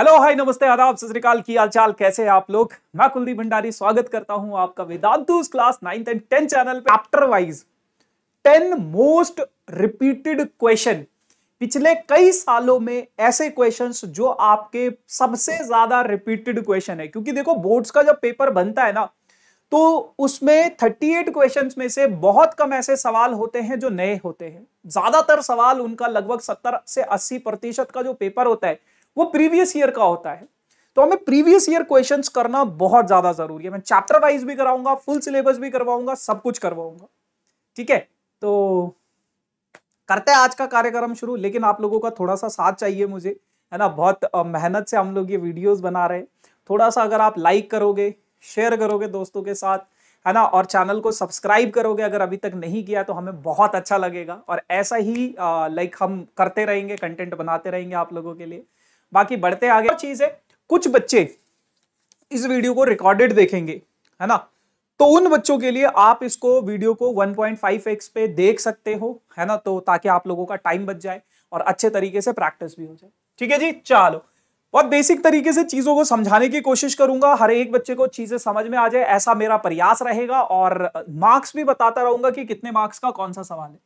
Hello hi नमस्ते आदाब सतरीकाल की चाल कैसे हैं आप लोग मैं कुलदीप भंडारी स्वागत करता हूं आपका Vedantu's class ninth and tenth channel पे chapter wise ten most repeated question पिछले कई सालों में ऐसे क्वेश्चंस जो आपके सबसे ज्यादा रिपीटेड क्वेश्चन है क्योंकि देखो बोर्ड्स का जब पेपर बनता है ना तो उसमें 38 क्वेश्चंस में से बहुत कम ऐसे सवाल होते हैं जो नए होते हैं ज्यादातर सवाल उनका लगभग 70 से 80 प्रतिशत का जो पेपर होता है वो प्रीवियस ईयर का होता है तो हमें प्रीवियस ईयर क्वेश्चंस करना बहुत ज्यादा जरूरी है मैं चैप्टर वाइज भी कराऊंगा फुल सिलेबस भी करवाऊंगा सब कुछ करवाऊंगा ठीक है तो करते हैं आज का कार्यक्रम शुरू लेकिन आप लोगों का थोड़ा सा साथ चाहिए मुझे है ना बहुत मेहनत से हम लोग ये वीडियोस बना रहे हैं थोड़ा सा अगर आप लाइक करोगे शेयर करोगे दोस्तों के साथ है ना और चैनल को सब्सक्राइब करोगे अगर अभी तक नहीं किया तो हमें बहुत अच्छा लगेगा और ऐसा ही लाइक हम करते रहेंगे कंटेंट बनाते रहेंगे आप लोगों के लिए बाकी बढ़ते आगे चीज है कुछ बच्चे इस वीडियो को रिकॉर्डेड देखेंगे है ना तो उन बच्चों के लिए आप इसको वीडियो को 1.5x पे देख सकते हो है ना तो ताकि आप लोगों का टाइम बच जाए और अच्छे तरीके से प्रैक्टिस भी हो जाए ठीक है जी चलो बहुत बेसिक तरीके से चीजों को समझाने की कोशिश करूंगा हर एक बच्चे को चीजें समझ में आ जाए ऐसा मेरा प्रयास रहेगा और मार्क्स भी बताता रहूंगा कि कितने मार्क्स का कौन सा सवाल है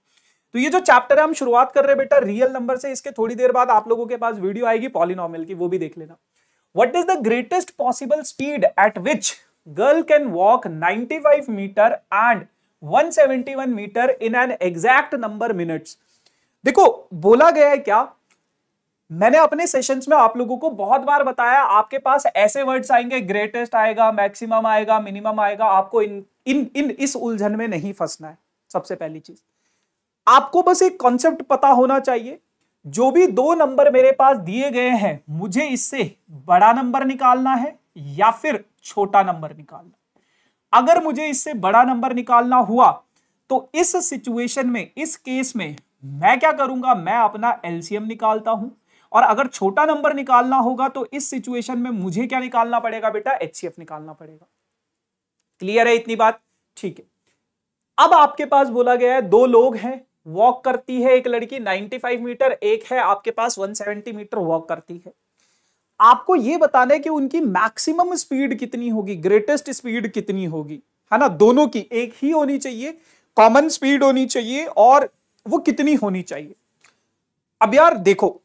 तो ये जो चैप्टर है हम शुरुआत कर रहे हैं बेटा रियल नंबर से इसके थोड़ी देर बाद आप लोगों के पास वीडियो आएगी पॉलिनॉमियल की वो भी देख लेना what is the greatest possible speed at which girl can walk 95 metre and 171 metre in an exact number minutes देखो बोला गया है क्या मैंने अपने सेशंस में आप लोगों को बहुत बार बताया आपके पास ऐसे वर्ड्स आएंगे ग्रेटेस्ट आएगा मैक्सिमम आएगा मिनिमम आएगा आपको इन इन इन इस उलझन में नहीं फंसना है सबसे पहली चीज आपको बस एक कॉन्सेप्ट पता होना चाहिए जो भी दो नंबर मेरे पास दिए गए हैं मुझे इससे बड़ा नंबर निकालना है या फिर छोटा नंबर निकालना अगर मुझे इससे बड़ा नंबर निकालना हुआ तो इस सिचुएशन में इस केस में मैं क्या करूंगा मैं अपना एलसीएम निकालता हूं और अगर छोटा नंबर निकालना होगा तो इस सिचुएशन में मुझे क्या निकालना पड़ेगा बेटा एच निकालना पड़ेगा क्लियर है इतनी बात ठीक है अब आपके पास बोला गया है दो लोग हैं वॉक करती है एक लड़की 95 मीटर एक है आपके पास 170 मीटर वॉक करती है आपको यह बताना है कि उनकी मैक्सिमम स्पीड कितनी होगी ग्रेटेस्ट स्पीड कितनी होगी है ना दोनों की एक ही होनी चाहिए कॉमन स्पीड होनी चाहिए और वो कितनी होनी चाहिए अब यार देखो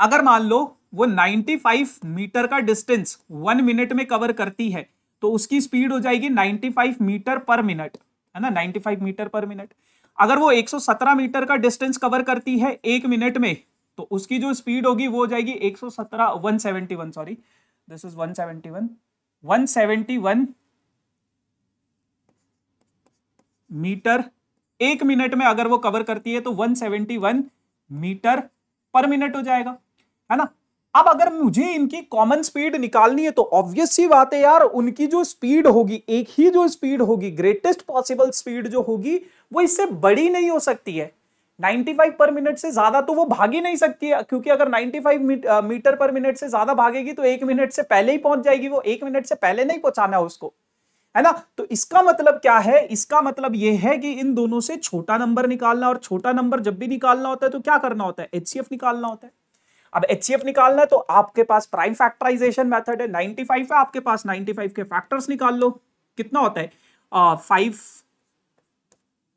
अगर मान लो वो 95 मीटर का डिस्टेंस वन मिनट में कवर करती है तो उसकी स्पीड हो जाएगी 95 मीटर पर मिनट है ना 95 मीटर पर मिनट अगर वो 117 मीटर का डिस्टेंस कवर करती है एक मिनट में तो उसकी जो स्पीड होगी वो हो जाएगी 117 171 सॉरी दिस इज 171 171 मीटर एक मिनट में अगर वो कवर करती है तो 171 मीटर पर मिनट हो जाएगा है ना अब अगर मुझे इनकी कॉमन स्पीड निकालनी है तो ऑब्वियस सी बात है यार उनकी जो स्पीड होगी एक ही जो स्पीड होगी ग्रेटेस्ट पॉसिबल स्पीड जो होगी वो इससे बड़ी नहीं हो सकती है 95 पर मिनट से ज्यादा तो वो भाग ही नहीं सकती है क्योंकि अगर 95 मीटर पर मिनट से ज्यादा भागेगी तो एक मिनट से पहले ही पहुंच जाएगी वो एक मिनट से पहले नहीं पहुंचाना उसको है ना तो इसका मतलब क्या है इसका मतलब ये है कि इन दोनों से छोटा नंबर निकालना और छोटा नंबर जब भी निकालना होता है तो क्या करना होता है एच निकालना होता है अब एच निकालना है तो आपके पास प्राइम फैक्टराइजेशन मेथड है 95 है आपके पास 95 के फैक्टर्स निकाल लो कितना होता है फाइव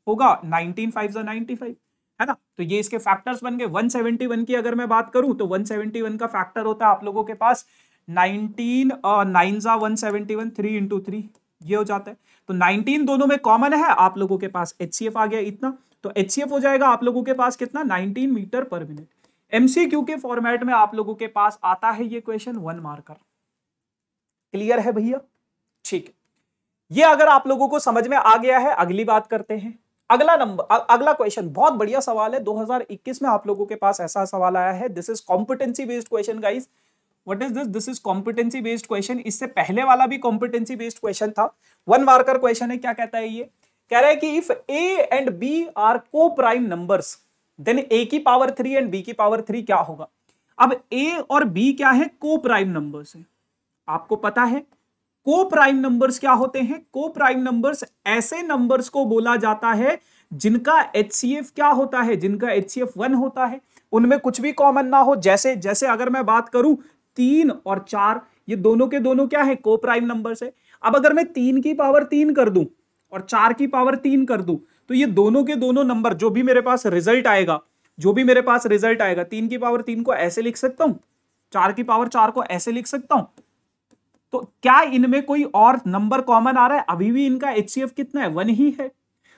होगा नाइनटीन फाइव जो नाइनटी फाइव है ना तो ये इसके फैक्टर्स बन गए 171 की अगर मैं बात करूं तो 171 का फैक्टर होता है आप लोगों के पास नाइनटीन नाइन जा one seventy one three into three ये हो जाता है तो 19 दोनों में कॉमन है आप लोगों के पास एच आ गया इतना तो एच हो जाएगा आप लोगों के पास कितना 19 मीटर पर मिनट एमसीक्यू के फॉर्मेट में आप लोगों के पास आता है ये क्वेश्चन वन मार्कर क्लियर है भैया ठीक है ये अगर आप लोगों को समझ में आ गया है अगली बात करते हैं अगला नंबर अगला क्वेश्चन बहुत बढ़िया सवाल है 2021 में आप लोगों के पास ऐसा सवाल आया है this is competency based question guys what is this this is competency based question इससे पहले वाला भी कॉम्पिटेंसी बेस्ड क्वेश्चन था वन मार्कर क्वेश्चन है क्या कहता है ये कह रहा है कि if a and b are को प्राइम नंबर्स देन ए की पावर थ्री एंड बी की पावर थ्री क्या होगा अब ए और बी क्या है को प्राइम नंबर्स है आपको पता है को प्राइम नंबर्स क्या होते हैं को प्राइम नंबर्स ऐसे नंबर्स को बोला जाता है जिनका एच क्या होता है जिनका एच सी होता है उनमें कुछ भी कॉमन ना हो जैसे जैसे अगर मैं बात करूं तीन और चार ये दोनों के दोनों क्या है को प्राइम नंबर्स है अब अगर मैं तीन की पावर तीन कर दूं और चार की पावर तीन कर दूं तो ये दोनों के दोनों नंबर जो भी मेरे पास रिजल्ट आएगा जो भी मेरे पास रिजल्ट आएगा तीन की पावर तीन को ऐसे लिख सकता हूं चार की पावर चार को ऐसे लिख सकता हूं तो क्या इनमें कोई और नंबर कॉमन आ रहा है अभी भी इनका एच कितना है वन ही है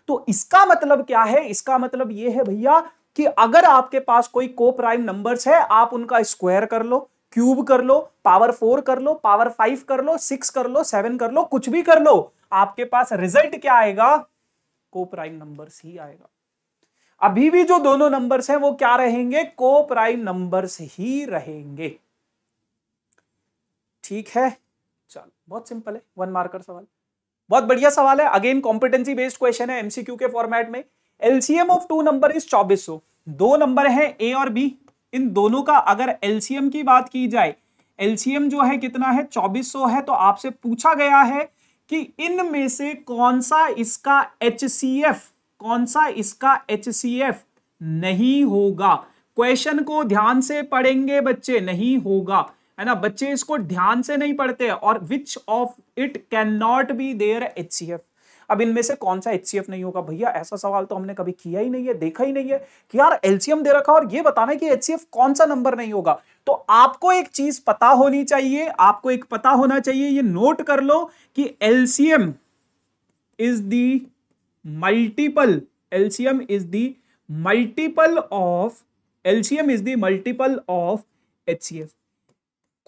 तो इसका मतलब क्या है इसका मतलब यह है भैया कि अगर आपके पास कोई को प्राइम नंबर है आप उनका स्क्वायर कर लो क्यूब कर लो पावर फोर कर लो पावर फाइव कर लो सिक्स कर लो सेवन कर लो कुछ भी कर लो आपके पास रिजल्ट क्या आएगा को प्राइम नंबर्स ही आएगा अभी भी जो दोनों नंबर्स हैं वो क्या रहेंगे को प्राइम नंबर्स ही रहेंगे ठीक है चलो बहुत सिंपल है वन मार्कर सवाल बहुत बढ़िया सवाल है अगेन कॉम्पिटेंसी बेस्ड क्वेश्चन है एमसीक्यू के फॉर्मेट में LCM of two number is चौबीस दो नंबर है ए और बी इन दोनों का अगर एलसीएम की बात की जाए एलसीएम जो है कितना है 2400 है तो आपसे पूछा गया है कि इनमें से कौन सा इसका एच कौन सा इसका एच नहीं होगा क्वेश्चन को ध्यान से पढ़ेंगे बच्चे नहीं होगा है ना बच्चे इसको ध्यान से नहीं पढ़ते और which of it cannot be there H C F अब इनमें से कौन सा एच नहीं होगा भैया ऐसा सवाल तो हमने कभी किया ही नहीं है देखा ही नहीं है कि यार एलसीएम दे रखा और ये बताना है कि एच कौन सा नंबर नहीं होगा तो आपको एक चीज पता होनी चाहिए आपको एक पता होना चाहिए ये नोट कर लो कि LCM is the multiple LCM is the multiple of LCM is the multiple of H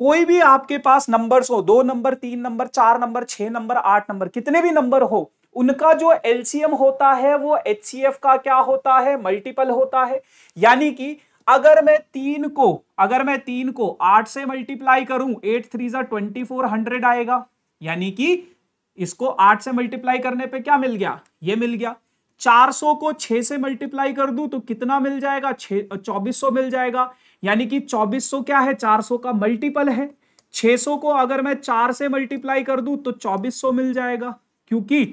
कोई भी आपके पास नंबर्स हो दो नंबर तीन नंबर चार नंबर छह नंबर आठ नंबर कितने भी नंबर हो उनका जो एलसीएम होता है वो एच का क्या होता है मल्टीपल होता है यानी कि अगर मैं तीन को अगर मैं तीन को आठ से मल्टीप्लाई करूं एट थ्री जा ट्वेंटी फोर हंड्रेड आएगा यानी कि इसको आठ से मल्टीप्लाई करने पे क्या मिल गया ये मिल गया 400 को 6 से मल्टीप्लाई कर दूं तो कितना मिल जाएगा चौबीस सौ मिल जाएगा यानी कि 2400 क्या है 400 का मल्टीपल है 600 को अगर मैं 4 से मल्टीप्लाई कर दूं तो 2400 मिल जाएगा क्योंकि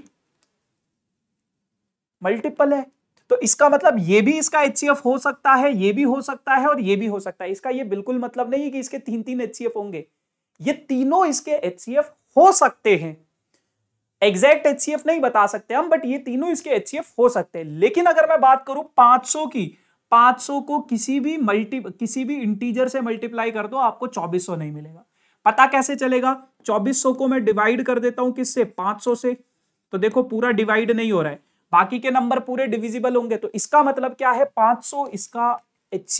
मल्टीपल है तो इसका मतलब ये भी इसका एच हो सकता है ये भी हो सकता है और ये भी हो सकता है इसका ये बिल्कुल मतलब नहीं है कि इसके तीन तीन एच होंगे ये तीनों इसके एच हो सकते हैं एग्जैक्ट एच नहीं बता सकते हम बट ये तीनों इसके एच हो सकते हैं लेकिन अगर मैं बात करूं 500 की 500 को किसी भी मल्टी किसी भी इंटीजर से मल्टीप्लाई कर दो आपको 2400 नहीं मिलेगा पता कैसे चलेगा 2400 को मैं डिवाइड कर देता हूं किससे 500 से तो देखो पूरा डिवाइड नहीं हो रहा है बाकी के नंबर पूरे डिविजिबल होंगे तो इसका मतलब क्या है 500 इसका एच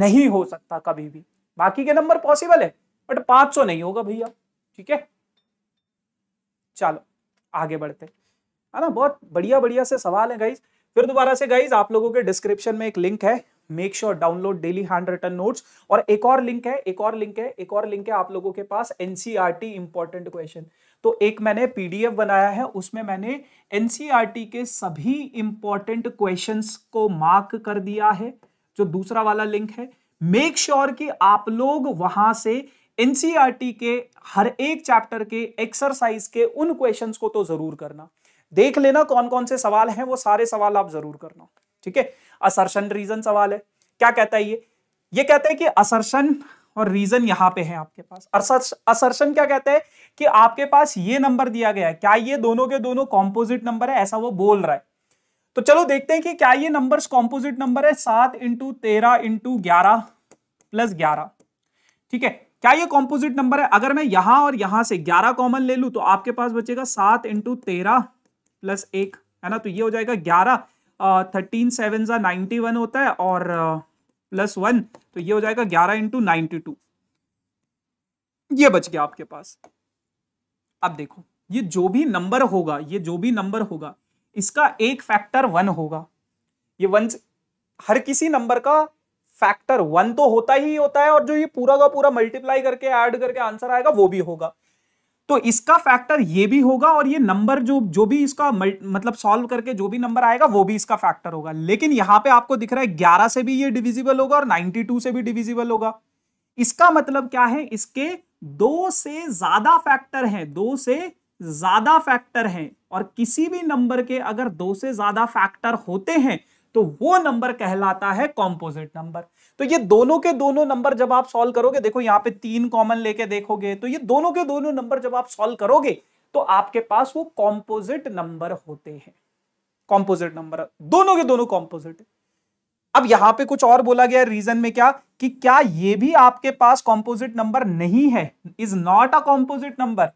नहीं हो सकता कभी भी बाकी के नंबर पॉसिबल है बट 500 नहीं होगा भैया ठीक है चलो आगे बढ़ते है ना बहुत बढ़िया बढ़िया से सवाल है गाइज फिर दोबारा से गाइज आप लोगों के डिस्क्रिप्शन में एक लिंक है make sure download daily handwritten notes और एक और लिंक है एक और लिंक है एक और लिंक है आप लोगों के पास एनसीआरटी इंपॉर्टेंट क्वेश्चन तो एक मैंने पीडीएफ बनाया है उसमें मैंने एनसीईआरटी e के सभी इंपॉर्टेंट क्वेश्चंस को मार्क कर दिया है जो दूसरा वाला लिंक है मेक श्योर sure कि आप लोग वहां से एनसीईआरटी e के हर एक चैप्टर के एक्सरसाइज के उन क्वेश्चंस को तो जरूर करना देख लेना कौन कौन से सवाल हैं वो सारे सवाल आप जरूर करना ठीक है असर्शन रीजन सवाल है क्या कहता है ये ये कहता है कि असर्शन और रीजन यहां पे है आपके पास असर्शन क्या कहते हैं कि आपके पास ये नंबर दिया गया है क्या ये दोनों के दोनों कॉम्पोजिट नंबर है ऐसा वो बोल रहा है तो चलो देखते हैं कि क्या ये नंबर कॉम्पोजिट नंबर है सात इंटू तेरह इंटू ग्यारह प्लस ग्यारह ठीक है क्या ये कॉम्पोजिट नंबर है अगर मैं यहां और यहां से ग्यारह कॉमन ले लू तो आपके पास बचेगा सात इंटू तेरह प्लस एक है ना तो ये हो जाएगा ग्यारह थर्टीन सेवन जा नाइनटी वन होता है और uh, प्लस वन तो ये हो जाएगा ग्यारह इंटू नाइनटी टू ये बच गया आपके पास अब देखो ये जो भी नंबर होगा ये जो भी नंबर होगा इसका एक फैक्टर वन होगा ये वन हर किसी नंबर का फैक्टर वन तो होता ही होता है और जो ये पूरा का पूरा मल्टीप्लाई करके ऐड करके आंसर आएगा वो भी होगा तो इसका फैक्टर ये भी होगा और ये नंबर जो जो भी इसका मतलब सॉल्व करके जो भी नंबर आएगा वो भी इसका फैक्टर होगा लेकिन यहां पे आपको दिख रहा है 11 से भी ये डिविजिबल होगा और 92 से भी डिविजिबल होगा इसका मतलब क्या है इसके दो से ज्यादा फैक्टर हैं दो से ज्यादा फैक्टर हैं और किसी भी नंबर के अगर दो से ज्यादा फैक्टर होते हैं तो वो नंबर कहलाता है कॉम्पोजिट नंबर तो ये दोनों के दोनों नंबर जब आप सॉल्व करोगे देखो यहाँ पे तीन कॉमन लेके देखोगे तो ये दोनों के दोनों नंबर जब आप सॉल्व करोगे तो आपके पास वो कॉम्पोजिट नंबर होते हैं कॉम्पोजिट नंबर दोनों के दोनों कॉम्पोजिट अब यहां पे कुछ और बोला गया रीजन में क्या कि क्या ये भी आपके पास कॉम्पोजिट नंबर नहीं है is not a composite number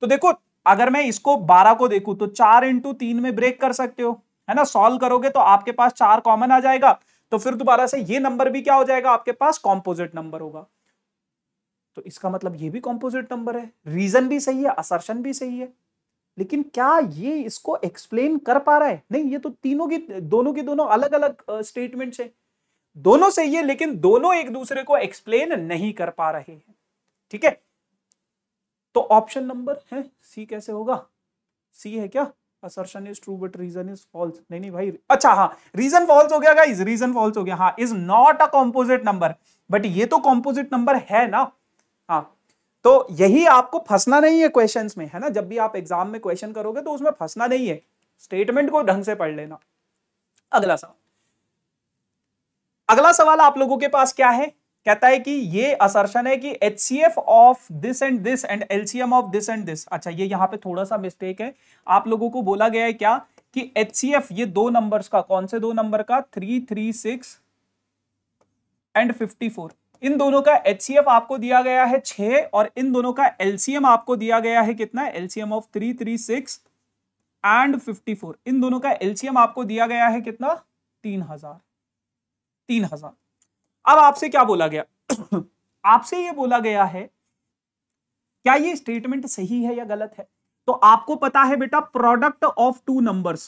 तो देखो अगर मैं इसको 12 को देखूं तो चार इंटू तीन में ब्रेक कर सकते हो है ना सॉल्व करोगे तो आपके पास चार कॉमन आ जाएगा तो फिर दोबारा से ये नंबर भी क्या हो जाएगा आपके पास कॉम्पोजिट नंबर होगा तो इसका मतलब ये भी कॉम्पोजिट नंबर है रीजन भी सही है असर्शन भी सही है लेकिन क्या ये इसको एक्सप्लेन कर पा रहा है नहीं ये तो तीनों की दोनों के दोनों अलग अलग स्टेटमेंट है दोनों सही है लेकिन दोनों एक दूसरे को एक्सप्लेन नहीं कर पा रहे हैं ठीक है तो ऑप्शन नंबर है सी कैसे होगा सी है क्या assertion is true but reason is false नहीं नहीं भाई अच्छा हाँ reason false हो गया guys reason false हो गया हाँ is not a composite number but ये तो कॉम्पोजिट नंबर है ना हाँ तो यही आपको फंसना नहीं है क्वेश्चंस में है ना जब भी आप एग्जाम में क्वेश्चन करोगे तो उसमें फंसना नहीं है स्टेटमेंट को ढंग से पढ़ लेना अगला सवाल अगला सवाल आप लोगों के पास क्या है कहता है कि ये असर्शन है कि H C F of this and this and LCM of this and this अच्छा ये यहाँ पे थोड़ा सा मिस्टेक है आप लोगों को बोला गया है क्या कि एच सी एफ ये दो नंबर्स का कौन से दो नंबर का three three six and fifty four इन दोनों का एच सी एफ आपको दिया गया है छ और इन दोनों का एलसीएम आपको दिया गया है कितना LCM of three three six and fifty four इन दोनों का एलसीएम आपको दिया गया है कितना तीन हजार तीन हजार अब आपसे क्या बोला गया आपसे ये बोला गया है क्या ये स्टेटमेंट सही है या गलत है तो आपको पता है बेटा product of two numbers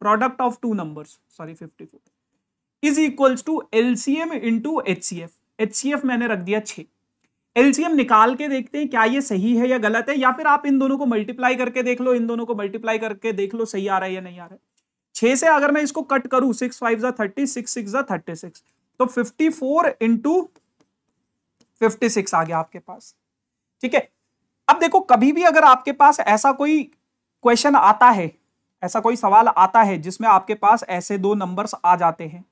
product of two numbers sorry four is equals to LCM into HCF HCF मैंने रख दिया 6 एलसीएम निकाल के देखते हैं क्या ये सही है या गलत है या फिर आप इन दोनों को मल्टीप्लाई करके देख लो इन दोनों को मल्टीप्लाई करके देख लो सही आ रहा है या नहीं आ रहा है छह से अगर मैं इसको कट करूं सिक्स फाइव जा थर्टी सिक्स सिक्स जा थर्टी सिक्स तो 54 फोर इंटू फिफ्टी आ गया आपके पास ठीक है अब देखो कभी भी अगर आपके पास ऐसा कोई क्वेश्चन आता है ऐसा कोई सवाल आता है जिसमें आपके पास ऐसे दो नंबर्स आ जाते हैं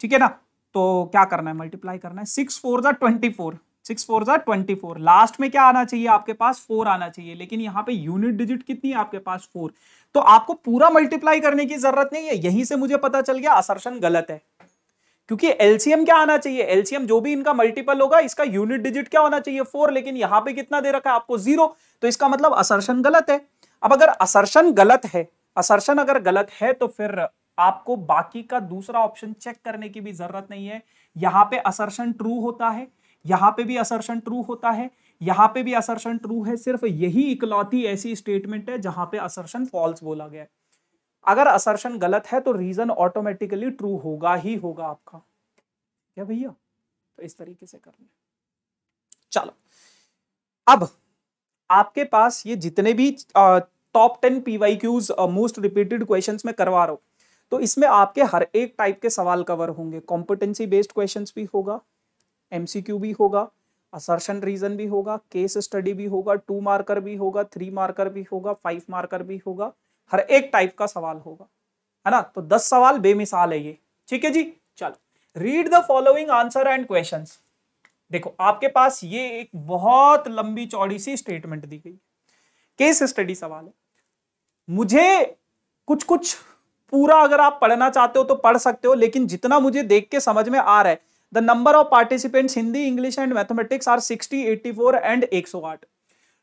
ठीक है ना तो क्या करना है मल्टीप्लाई करना है सिक्स फोर जा ट्वेंटी फोर सिक्स फोर जा ट्वेंटी फोर लास्ट में क्या आना चाहिए आपके पास फोर आना चाहिए लेकिन यहाँ पे यूनिट डिजिट कितनी है आपके पास फोर तो आपको पूरा मल्टीप्लाई करने की जरूरत नहीं है यहीं से मुझे पता चल गया असर्शन गलत है क्योंकि एलसीएम क्या आना चाहिए एलसीएम जो भी इनका मल्टीपल होगा इसका यूनिट डिजिट क्या होना चाहिए फोर लेकिन यहां पे कितना दे रखा है आपको जीरो तो इसका मतलब असर्शन गलत है अब अगर असर्शन गलत है असर्शन अगर गलत है तो फिर आपको बाकी का दूसरा ऑप्शन चेक करने की भी जरूरत नहीं है यहां पर असर्शन ट्रू होता है यहां पर भी असर्शन ट्रू होता है यहां पर भी असर्शन ट्रू है सिर्फ यही इकलौती ऐसी स्टेटमेंट है जहां पर असर्शन फॉल्स बोला गया है अगर असर्शन गलत है तो रीजन ऑटोमेटिकली ट्रू होगा ही होगा आपका क्या भैया तो इस तरीके से करना चलो अब आपके पास ये जितने भी top ten PYQs most repeated question में करवा रहा हूं तो इसमें आपके हर एक टाइप के सवाल कवर होंगे कॉम्पिटेंसी बेस्ड क्वेश्चंस भी होगा एमसीक्यू भी होगा असर्शन रीजन भी होगा केस स्टडी भी होगा टू मार्कर भी होगा थ्री मार्कर भी होगा फाइव मार्कर भी होगा हर एक टाइप का सवाल होगा है ना तो दस सवाल बेमिसाल है ये ठीक है जी चलो read the following answer and question देखो आपके पास ये एक बहुत लंबी चौड़ी सी स्टेटमेंट दी गई केस स्टडी सवाल है मुझे कुछ कुछ पूरा अगर आप पढ़ना चाहते हो तो पढ़ सकते हो लेकिन जितना मुझे देख के समझ में आ रहा है the number of participants Hindi English and mathematics are 60, 84 and 108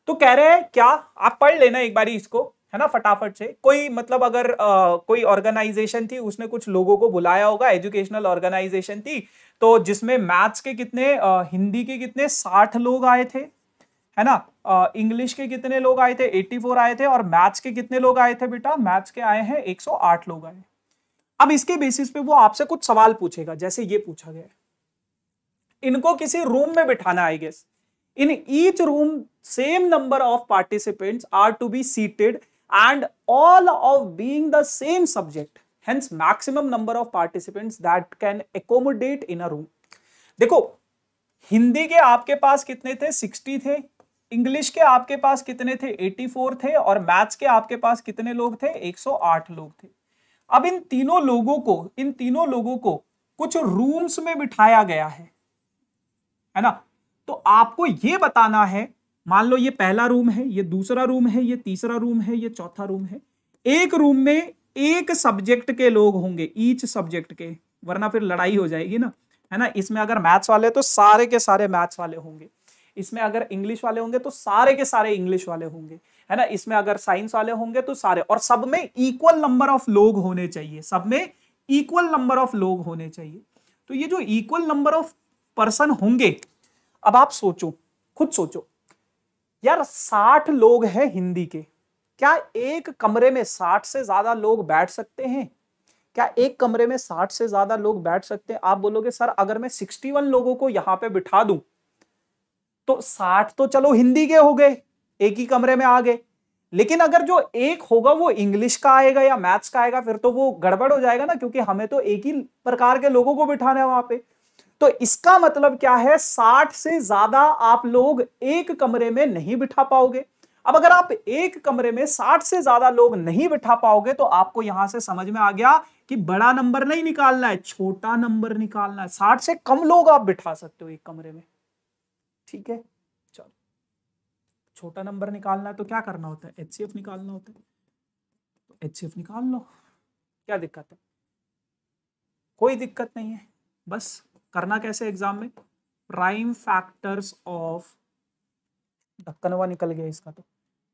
तो कह रहे हैं क्या आप पढ़ लेना एक बारी इसको है ना फटाफट से कोई मतलब अगर आ, कोई ऑर्गेनाइजेशन थी उसने कुछ लोगों को बुलाया होगा एजुकेशनल ऑर्गेनाइजेशन थी तो जिसमें मैथ्स के कितने आ, हिंदी के कितने साठ लोग आए थे है ना इंग्लिश के कितने लोग आए थे 84 आए थे और मैथ्स के कितने लोग आए थे बेटा मैथ्स के आए हैं 108 लोग आए अब इसके बेसिस पे वो आपसे कुछ सवाल पूछेगा जैसे ये पूछा गया इनको किसी रूम में बिठाना I guess in each room same number of participants are to be seated and all of being the same subject hence maximum number of participants that can accommodate in a room देखो हिंदी के आपके पास कितने थे 60 थे English के आपके पास कितने थे 84 थे और मैथ्स के आपके पास कितने लोग थे 108 लोग थे अब इन तीनों लोगों को इन तीनों लोगों को कुछ रूम्स में बिठाया गया है है ना तो आपको यह बताना है मान लो ये पहला रूम है ये दूसरा रूम है ये तीसरा रूम है ये चौथा रूम है एक रूम में एक सब्जेक्ट के लोग होंगे ईच सब्जेक्ट के वरना फिर लड़ाई हो जाएगी ना है ना इसमें अगर मैथ्स वाले तो सारे के सारे मैथ्स वाले होंगे इसमें अगर इंग्लिश वाले होंगे तो सारे के सारे इंग्लिश वाले होंगे है ना इसमें अगर साइंस वाले होंगे तो सारे और सब में इक्वल नंबर ऑफ लोग होने चाहिए सब में इक्वल नंबर ऑफ लोग होने चाहिए तो ये जो इक्वल नंबर ऑफ पर्सन होंगे अब आप सोचो खुद सोचो यार साठ लोग हैं हिंदी के क्या एक कमरे में साठ से ज्यादा लोग बैठ सकते हैं क्या एक कमरे में साठ से ज्यादा लोग बैठ सकते हैं आप बोलोगे सर अगर मैं सिक्सटी वन लोगों को यहां पे बिठा दूं तो साठ तो चलो हिंदी के हो गए एक ही कमरे में आ गए लेकिन अगर जो एक होगा वो इंग्लिश का आएगा या मैथ्स का आएगा फिर तो वो गड़बड़ हो जाएगा ना क्योंकि हमें तो एक ही प्रकार के लोगों को बिठाना है वहां पे तो इसका मतलब क्या है साठ से ज्यादा आप लोग एक कमरे में नहीं बिठा पाओगे अब अगर आप एक कमरे में साठ से ज्यादा लोग नहीं बिठा पाओगे तो आपको यहां से समझ में आ गया कि बड़ा नंबर नहीं निकालना है छोटा नंबर निकालना है साठ से कम लोग आप बिठा सकते हो एक कमरे में ठीक है चलो छोटा नंबर निकालना है तो क्या करना होता है एच निकालना होता है एच तो निकाल लो क्या दिक्कत है कोई दिक्कत नहीं है बस करना कैसे एग्जाम में प्राइम फैक्टर्स ऑफ हुआ निकल गया इसका तो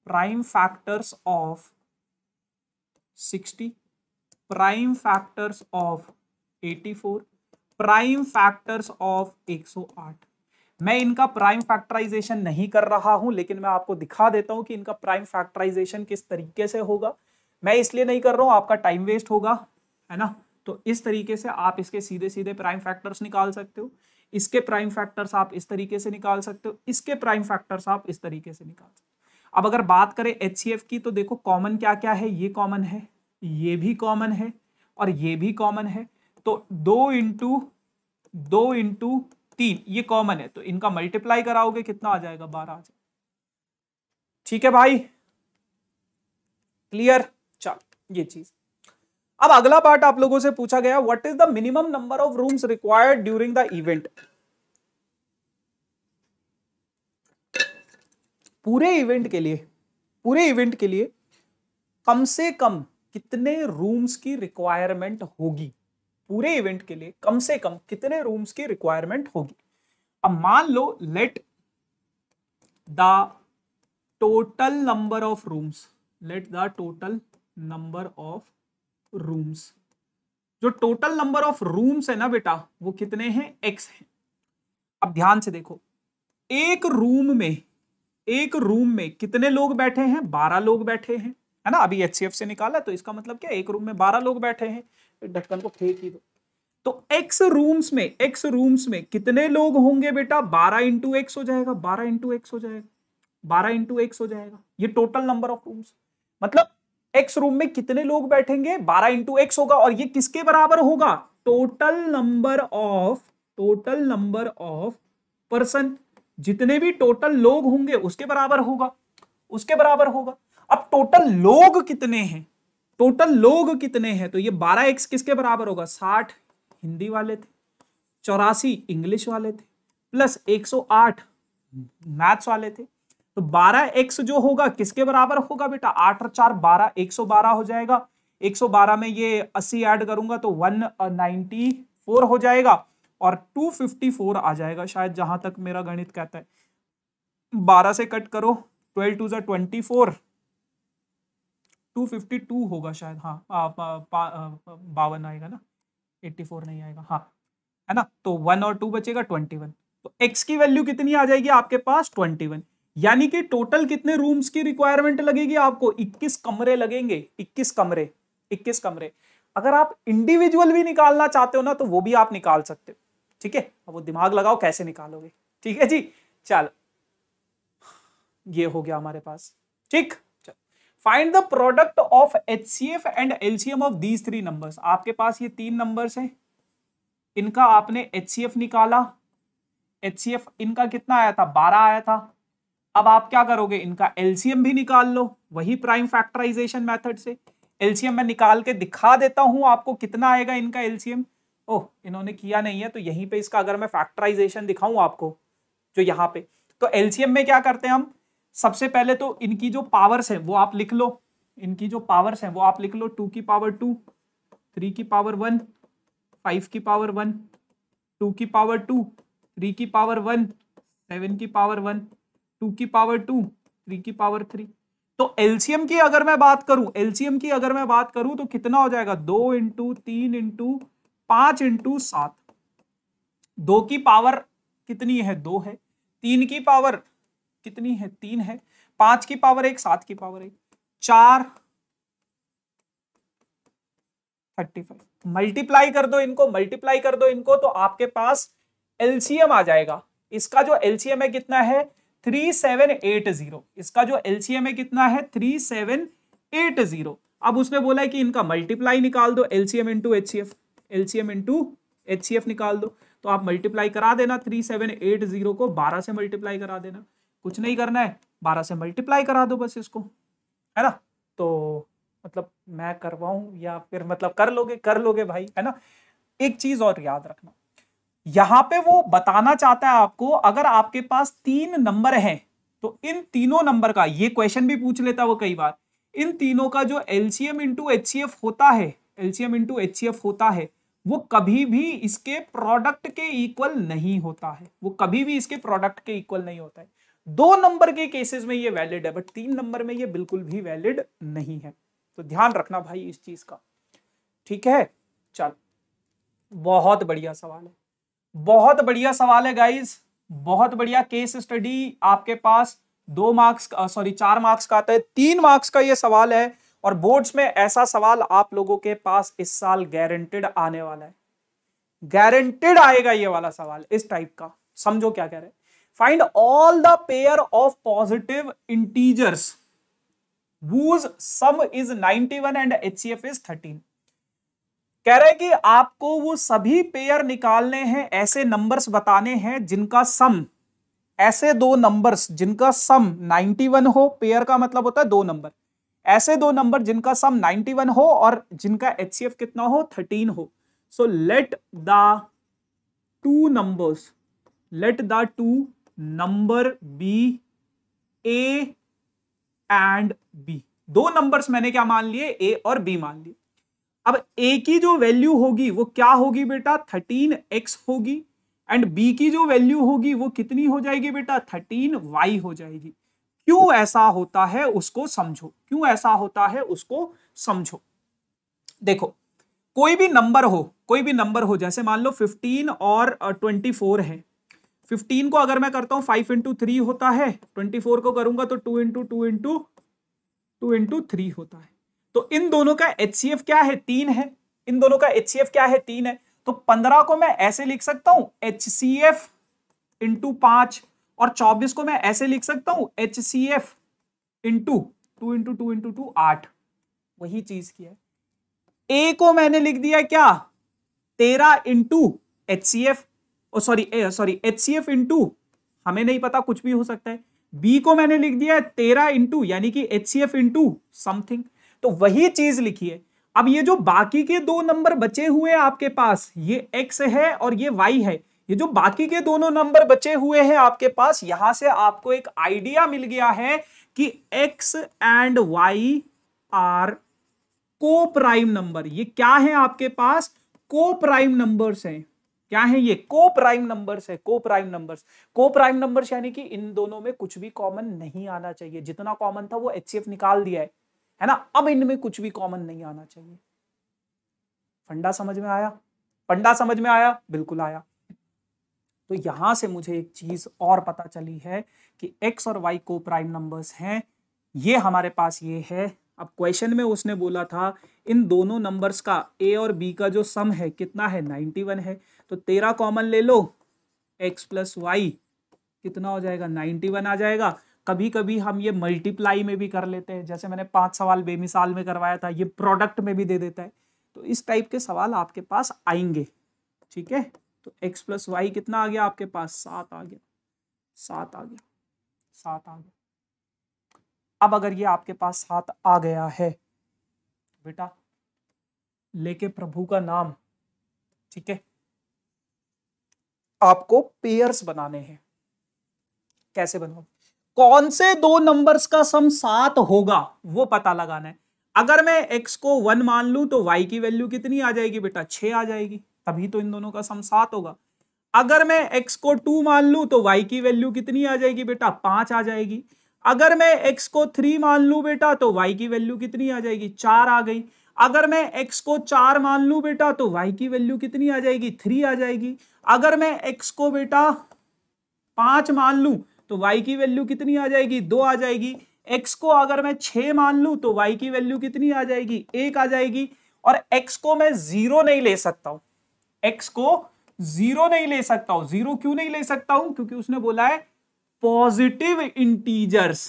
prime factors of sixty prime factors of eighty four prime factors of एक सौ आठ मैं इनका प्राइम फैक्टराइजेशन नहीं कर रहा हूं लेकिन मैं आपको दिखा देता हूं कि इनका प्राइम फैक्टराइजेशन किस तरीके से होगा मैं इसलिए नहीं कर रहा हूं आपका टाइम वेस्ट होगा है ना तो इस तरीके से आप इसके सीधे सीधे प्राइम फैक्टर्स निकाल सकते हो इसके प्राइम फैक्टर्स आप इस तरीके से निकाल सकते हो इसके प्राइम फैक्टर्स आप इस तरीके से निकाल सकते हो अब अगर बात करें एच की तो देखो कॉमन क्या क्या है ये कॉमन है ये भी कॉमन है और ये भी कॉमन है तो दो इंटू दो इंटू तीन ये कॉमन है तो इनका मल्टीप्लाई कराओगे कितना आ जाएगा बारह आ जाएगा ठीक है भाई क्लियर चल ये चीज अब अगला पार्ट आप लोगों से पूछा गया what is the minimum number of rooms required during the event पूरे इवेंट के लिए पूरे इवेंट के लिए कम से कम कितने रूम्स की रिक्वायरमेंट होगी पूरे इवेंट के लिए कम से कम कितने रूम्स की रिक्वायरमेंट होगी अब मान लो let the total number of rooms let the total number of rooms जो टोटल नंबर ऑफ रूम्स है ना बेटा वो कितने हैं एक्स है अब ध्यान से देखो एक रूम में एक रूम में कितने लोग बैठे हैं बारह लोग बैठे हैं है ना अभी एचसीएफ से निकाला तो इसका मतलब क्या एक रूम में बारह लोग बैठे हैं ढक्कन को फेंक ही दो तो एक्स रूम्स में एक्स रूम्स में कितने लोग होंगे बेटा बारह इंटू एक्स हो जाएगा बारह इंटू एक्स हो जाएगा बारह इंटू एक्स हो जाएगा ये टोटल नंबर ऑफ रूम्स मतलब एक्स रूम में कितने लोग बैठेंगे बारह इंटू एक्स होगा और ये किसके बराबर होगा total number of total number of person जितने भी टोटल लोग होंगे उसके बराबर होगा उसके बराबर होगा अब टोटल लोग कितने हैं टोटल लोग कितने हैं तो ये बारह एक्स किसके बराबर होगा साठ हिंदी वाले थे चौरासी इंग्लिश वाले थे प्लस एक सौ आठ मैथ्स वाले थे तो बारह एक्स जो होगा किसके बराबर होगा बेटा आठ और चार बारह एक सौ बारह हो जाएगा एक सौ बारह में ये अस्सी ऐड करूंगा तो वन नाइनटी फोर हो जाएगा और टू फिफ्टी फोर आ जाएगा शायद जहां तक मेरा गणित कहता है बारह से कट करो ट्वेल्व टू जो twenty four two fifty two होगा शायद हाँ बावन आएगा ना एट्टी फोर नहीं आएगा हाँ है ना तो वन और टू बचेगा ट्वेंटी वन तो एक्स की वैल्यू कितनी आ जाएगी आपके पास ट्वेंटी वन यानी कि टोटल कितने रूम्स की रिक्वायरमेंट लगेगी आपको 21 कमरे लगेंगे 21 कमरे 21 कमरे अगर आप इंडिविजुअल भी निकालना चाहते हो ना तो वो भी आप निकाल सकते हो ठीक है अब वो दिमाग लगाओ कैसे निकालोगे ठीक है जी चल ये हो गया हमारे पास ठीक find the product of H C F and LCM of these three number आपके पास ये तीन नंबर है इनका आपने एच सी एफ निकाला एच सी एफ इनका कितना आया था बारह आया था अब आप क्या करोगे इनका एलसीएम भी निकाल लो वही प्राइम फैक्टराइजेशन मेथड से एलसीएम मैं निकाल के दिखा देता हूं आपको कितना आएगा इनका एलसीएम ओह इन्होंने किया नहीं है तो यहीं पे इसका अगर मैं फैक्टराइजेशन दिखाऊं आपको जो यहाँ पे तो एलसीएम में क्या करते हैं हम सबसे पहले तो इनकी जो पावर्स है वो आप लिख लो इनकी जो पावर्स है वो आप लिख लो टू की पावर टू थ्री की पावर वन फाइव की पावर वन टू की पावर टू थ्री की पावर वन सेवन की पावर वन टू की पावर टू थ्री की पावर थ्री तो एलसीएम की अगर मैं बात करूं एलसीएम की अगर मैं बात करूं तो कितना हो जाएगा दो इंटू तीन इंटू पांच इंटू सात दो की पावर कितनी है दो है तीन की पावर कितनी है तीन है पांच की पावर एक सात की पावर एक चार थर्टी फाइव मल्टीप्लाई कर दो इनको मल्टीप्लाई कर दो इनको तो आपके पास एलसीएम आ जाएगा इसका जो एलसीएम है कितना है थ्री सेवन एट जीरो इसका जो एलसीएम है कितना है थ्री सेवन एट जीरो अब उसने बोला है कि इनका मल्टीप्लाई निकाल दो LCM into H C F LCM into H C F निकाल दो तो आप मल्टीप्लाई करा देना थ्री सेवन एट जीरो को बारह से मल्टीप्लाई करा देना कुछ नहीं करना है बारह से मल्टीप्लाई करा दो बस इसको है ना तो मतलब मैं करवाऊं या फिर मतलब कर लोगे कर लोगे भाई है ना एक चीज और याद रखना यहां पे वो बताना चाहता है आपको अगर आपके पास तीन नंबर है तो इन तीनों नंबर का ये क्वेश्चन भी पूछ लेता है वो कई बार इन तीनों का जो एलसीएम इंटू एच होता है एलसीएम इंटू एच होता है वो कभी भी इसके प्रोडक्ट के इक्वल नहीं होता है वो कभी भी इसके प्रोडक्ट के इक्वल नहीं होता है दो नंबर के केसेस में ये वैलिड है बट तीन नंबर में ये बिल्कुल भी वैलिड नहीं है तो ध्यान रखना भाई इस चीज का ठीक है चल बहुत बढ़िया सवाल है बहुत बढ़िया सवाल है गाइज बहुत बढ़िया केस स्टडी आपके पास दो मार्क्स सॉरी चार मार्क्स का आता है तीन मार्क्स का ये सवाल है और बोर्ड्स में ऐसा सवाल आप लोगों के पास इस साल गारंटेड आने वाला है गारंटेड आएगा ये वाला सवाल इस टाइप का समझो क्या कह रहे find all the pair of positive integers whose sum is 91 C F is 13. कह रहे कि आपको वो सभी पेयर निकालने हैं ऐसे नंबर्स बताने हैं जिनका सम ऐसे दो नंबर्स जिनका सम 91 हो पेयर का मतलब होता है दो नंबर ऐसे दो नंबर जिनका सम 91 हो और जिनका एच कितना हो 13 हो so let the two numbers let the two number be a and b दो नंबर्स मैंने क्या मान लिए ए और बी मान लिए अब ए की जो वैल्यू होगी वो क्या होगी बेटा थर्टीन एक्स होगी एंड बी की जो वैल्यू होगी वो कितनी हो जाएगी बेटा थर्टीन वाई हो जाएगी क्यों ऐसा होता है उसको समझो क्यों ऐसा होता है उसको समझो देखो कोई भी नंबर हो कोई भी नंबर हो जैसे मान लो 15 और 24 है 15 को अगर मैं करता हूं 5 इंटू थ्री होता है 24 को करूंगा तो 2 into two into two into three होता है तो इन दोनों का एच क्या है तीन है इन दोनों का एच क्या है तीन है तो पंद्रह को मैं ऐसे लिख सकता हूं एच सी एफ इंटू पांच और चौबीस को मैं ऐसे लिख सकता हूं H C F into two into two into two आठ वही चीज की है ए को मैंने लिख दिया क्या तेरह into H C F sorry sorry H C F into हमें नहीं पता कुछ भी हो सकता है बी को मैंने लिख दिया है तेरह इंटू यानी कि H C F into something तो वही चीज लिखिए अब ये जो बाकी के दो नंबर बचे हुए आपके पास ये एक्स है और ये वाई है ये जो बाकी के दोनों नंबर बचे हुए हैं आपके पास यहां से आपको एक आइडिया मिल गया है कि एक्स एंड वाई आर को प्राइम नंबर ये क्या है आपके पास को प्राइम नंबर्स हैं क्या है ये को प्राइम नंबर्स है को प्राइम नंबर्स को प्राइम नंबर्स यानी कि इन दोनों में कुछ भी कॉमन नहीं आना चाहिए जितना कॉमन था वो एच निकाल दिया है है ना अब इनमें कुछ भी कॉमन नहीं आना चाहिए फंडा समझ में आया फंडा समझ में आया बिल्कुल आया तो यहां से मुझे एक चीज और पता चली है कि एक्स और वाई को प्राइम नंबर्स हैं ये हमारे पास ये है अब क्वेश्चन में उसने बोला था इन दोनों नंबर्स का ए और बी का जो सम है कितना है 91 है तो तेरा कॉमन ले लो एक्स प्लस वाई कितना हो जाएगा 91 आ जाएगा कभी कभी हम ये मल्टीप्लाई में भी कर लेते हैं जैसे मैंने पांच सवाल बेमिसाल में करवाया था ये प्रोडक्ट में भी दे देता है तो इस टाइप के सवाल आपके पास आएंगे ठीक है तो x प्लस वाई कितना आ गया आपके पास सात आ गया सात आ गया सात आ गया अब अगर ये आपके पास सात आ गया है बेटा लेके प्रभु का नाम ठीक है आपको पेयर्स बनाने हैं कैसे बनाओगे कौन से दो नंबर्स का सम सात होगा वो पता लगाना है अगर मैं एक्स को वन मान लू तो वाई की वैल्यू कितनी आ जाएगी बेटा छ आ जाएगी तभी तो इन दोनों का सम सात होगा अगर मैं एक्स को टू मान लू तो वाई की वैल्यू कितनी आ जाएगी बेटा पांच आ जाएगी अगर मैं एक्स को थ्री मान लू बेटा तो वाई की वैल्यू कितनी आ जाएगी चार आ गई अगर मैं एक्स को चार मान लू बेटा तो वाई की वैल्यू कितनी आ जाएगी थ्री आ जाएगी अगर मैं एक्स को बेटा पांच मान लू तो वाई की वैल्यू कितनी आ जाएगी दो आ जाएगी एक्स को अगर मैं छ मान लू तो वाई की वैल्यू कितनी आ जाएगी एक आ जाएगी और एक्स को मैं जीरो नहीं ले सकता हूं एक्स को जीरो नहीं ले सकता हूं जीरो क्यों नहीं ले सकता हूं क्योंकि उसने बोला है पॉजिटिव इंटीजर्स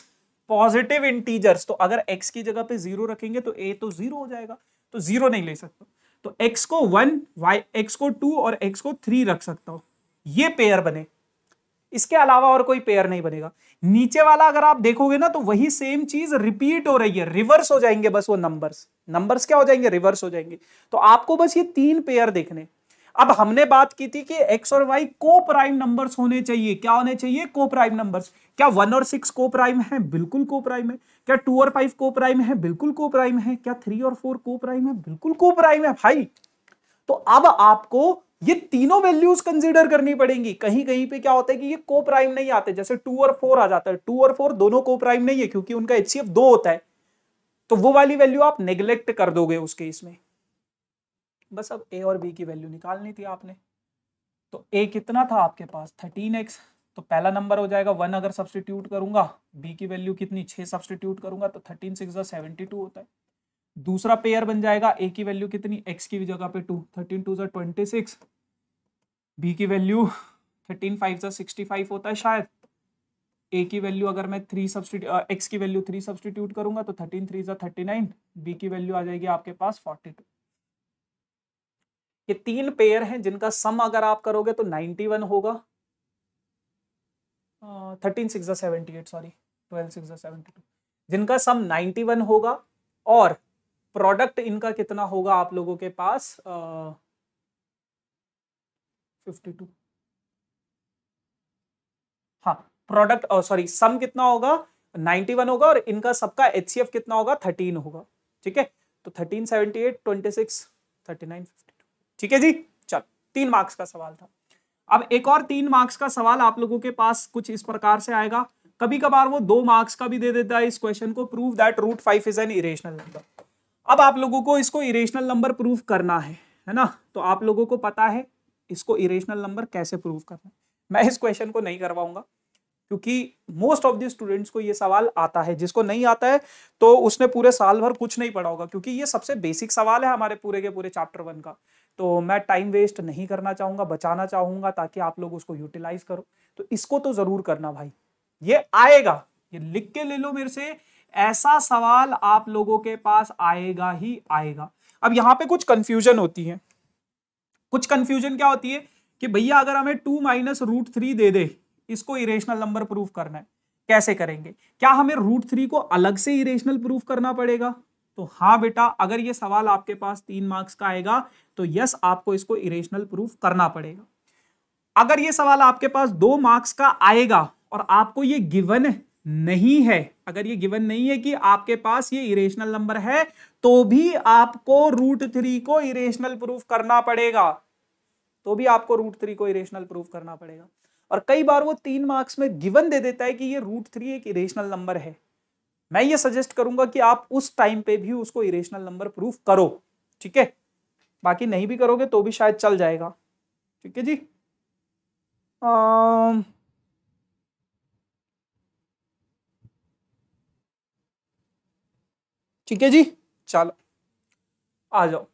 पॉजिटिव इंटीजर्स तो अगर एक्स की जगह पे जीरो रखेंगे तो ए तो जीरो हो जाएगा तो जीरो नहीं ले सकता तो एक्स को वन वाई एक्स को टू और एक्स को थ्री रख सकता हूं ये पेयर बने इसके अलावा और कोई पेयर नहीं बनेगा नीचे वाला अगर आप देखोगे ना तो वही सेम चीज रिपीट हो रही है रिवर्स हो जाएंगे बस वो नंबर्स नंबर्स क्या हो जाएंगे रिवर्स हो जाएंगे तो आपको बस ये तीन पेयर देखने अब हमने बात की थी कि x और y को प्राइम नंबर्स होने चाहिए क्या होने चाहिए को प्राइम नंबर्स क्या वन और सिक्स को प्राइम है बिल्कुल को प्राइम है क्या टू और फाइव को प्राइम है बिल्कुल को प्राइम है क्या थ्री और फोर को प्राइम है बिल्कुल को प्राइम है भाई तो अब आपको ये तीनों वैल्यूज कंसीडर करनी पड़ेंगी कहीं कहीं पे क्या होता है कि ये को प्राइम नहीं आते जैसे टू और फोर आ जाता है टू और फोर दोनों को प्राइम नहीं है क्योंकि उनका एच दो होता है तो वो वाली वैल्यू आप नेग्लेक्ट कर दोगे उस केस में बस अब ए और बी की वैल्यू निकालनी थी आपने तो ए कितना था आपके पास थर्टीन तो पहला नंबर हो जाएगा वन अगर सब्सटीट्यूट करूंगा बी की वैल्यू कितनी छह सब्सटीट्यूट करूंगा तो थर्टीन सिक्स सेवेंटी टू होता है दूसरा पेयर बन जाएगा ए की वैल्यू कितनी एक्स की जगह पे टू थर्टीन टू जर ट्वेंटी सिक्स बी की वैल्यू थर्टीन फाइव जर सिक्सटी फाइव होता है शायद ए की वैल्यू अगर मैं थ्री सब्सटीट्यूट एक्स की वैल्यू थ्री सब्सटीट्यूट करूंगा तो थर्टीन थ्री जर थर्टी नाइन बी की वैल्यू आ जाएगी आपके पास फोर्टी टू ये तीन पेयर हैं जिनका सम अगर आप करोगे तो नाइनटी वन होगा थर्टीन सिक्स जर seventy eight sorry twelve six जर सेवेंटी टू जिनका सम नाइनटी वन होगा और प्रोडक्ट इनका कितना होगा आप लोगों के पास फिफ्टी टू हाँ प्रोडक्ट सॉरी सम कितना होगा नाइनटी वन होगा और इनका सबका एच कितना होगा थर्टीन होगा ठीक है तो thirteen seventy eight twenty six thirty nine fifty two ठीक है जी चल तीन मार्क्स का सवाल था अब एक और तीन मार्क्स का सवाल आप लोगों के पास कुछ इस प्रकार से आएगा कभी कभार वो दो मार्क्स का भी दे देता है इस क्वेश्चन को prove that root five is an irrational number अब आप लोगों को इसको इरेशनल नंबर प्रूफ करना है है ना तो आप लोगों को पता है इसको इरेशनल नंबर कैसे प्रूफ करना है मैं इस क्वेश्चन को नहीं करवाऊंगा क्योंकि मोस्ट ऑफ द स्टूडेंट्स को ये सवाल आता है जिसको नहीं आता है तो उसने पूरे साल भर कुछ नहीं पढ़ा होगा क्योंकि ये सबसे बेसिक सवाल है हमारे पूरे के पूरे चैप्टर वन का तो मैं टाइम वेस्ट नहीं करना चाहूंगा बचाना चाहूंगा ताकि आप लोग उसको यूटिलाइज करो तो इसको तो जरूर करना भाई ये आएगा ये लिख के ले लो मेरे से ऐसा सवाल आप लोगों के पास आएगा ही आएगा अब यहां पे कुछ कंफ्यूजन होती है कुछ कंफ्यूजन क्या होती है कि भैया अगर हमें टू माइनस रूट थ्री दे दे इसको इरेशनल नंबर प्रूफ करना है कैसे करेंगे क्या हमें रूट थ्री को अलग से इरेशनल प्रूफ करना पड़ेगा तो हाँ बेटा अगर ये सवाल आपके पास तीन मार्क्स का आएगा तो यस आपको इसको इरेशनल प्रूफ करना पड़ेगा अगर ये सवाल आपके पास दो मार्क्स का आएगा और आपको ये गिवन है नहीं है अगर ये गिवन नहीं है कि आपके पास ये इरेशनल नंबर है तो भी आपको रूट थ्री को इरेशनल प्रूफ करना पड़ेगा तो भी आपको रूट थ्री को इरेशनल प्रूफ करना पड़ेगा और कई बार वो तीन मार्क्स में गिवन दे देता है कि ये रूट थ्री एक इरेशनल नंबर है मैं ये सजेस्ट करूंगा कि आप उस टाइम पे भी उसको इरेशनल नंबर प्रूफ करो ठीक है बाकी नहीं भी करोगे तो भी शायद चल जाएगा ठीक है जी आ... ठीक है जी चलो आ जाओ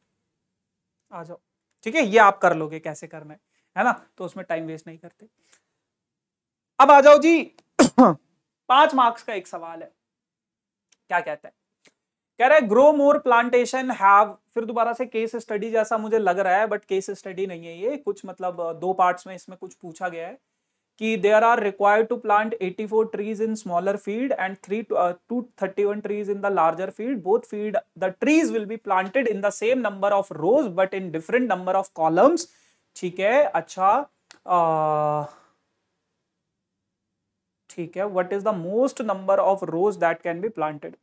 आ जाओ ठीक है ये आप कर लोगे कैसे करना है है ना तो उसमें टाइम वेस्ट नहीं करते अब आ जाओ जी पांच मार्क्स का एक सवाल है क्या कहता है कह रहा है ग्रो मोर प्लांटेशन हैव फिर दोबारा से केस स्टडी जैसा मुझे लग रहा है बट केस स्टडी नहीं है ये कुछ मतलब दो पार्ट्स में इसमें कुछ पूछा गया है कि there are require to plant eighty four trees in smaller field and three two thirty one trees in the larger field both field the trees will be planted in the same number of rows but in different number of columns ठीक है अच्छा ठीक है what is the most number of rows that can be planted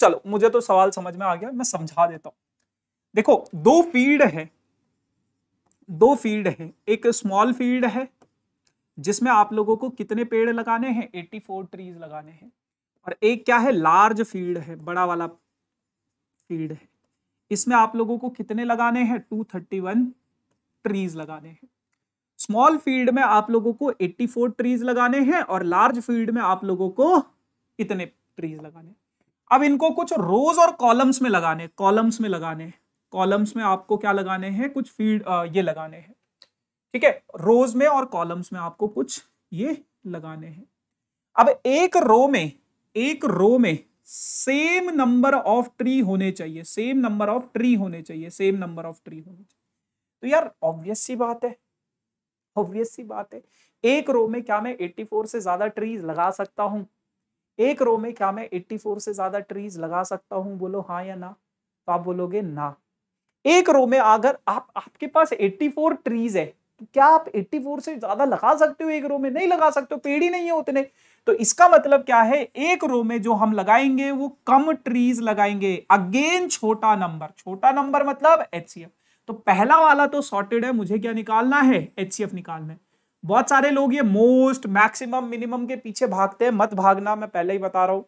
चलो मुझे तो सवाल समझ में आ गया मैं समझा देता हूं देखो दो फील्ड है दो फील्ड है एक स्मॉल फील्ड है जिसमें आप लोगों को कितने पेड़ लगाने हैं फोर ट्रीज लगाने हैं और एक क्या है लार्ज फील्ड है बड़ा वाला फील्ड है इसमें आप लोगों को कितने लगाने हैं टू थर्टी वन ट्रीज लगाने हैं स्मॉल फील्ड में आप लोगों को एट्टी फोर ट्रीज लगाने हैं और लार्ज फील्ड में आप लोगों को इतने ट्रीज लगाने अब इनको कुछ रोज और कॉलम्स में लगाने कॉलम्स में लगाने कॉलम्स में आपको क्या लगाने हैं कुछ फील्ड ये लगाने हैं ठीक है रोज में और कॉलम्स में आपको कुछ ये लगाने हैं अब एक रो में एक रो में सेम नंबर ऑफ ट्री होने चाहिए सेम नंबर ऑफ ट्री होने चाहिए सेम नंबर ऑफ ट्री होने चाहिए तो यार ऑब्वियस सी बात है ऑब्वियस सी बात है एक रो में क्या मैं 84 से ज्यादा ट्रीज लगा सकता हूं एक रो में क्या मैं 84 से ज्यादा ट्रीज लगा सकता हूं बोलो हाँ या ना तो आप बोलोगे ना एक रो में अगर आप आपके पास 84 ट्रीज है क्या आप 84 से ज्यादा लगा सकते हो एक रो में नहीं लगा सकते हो पेड़ ही नहीं है उतने तो इसका मतलब क्या है एक रो में जो हम लगाएंगे वो कम ट्रीज लगाएंगे अगेन छोटा नंबर छोटा नंबर मतलब एच तो पहला वाला तो सॉर्टेड है मुझे क्या निकालना है एच निकालना है बहुत सारे लोग ये मोस्ट मैक्सिमम मिनिमम के पीछे भागते हैं मत भागना मैं पहले ही बता रहा हूं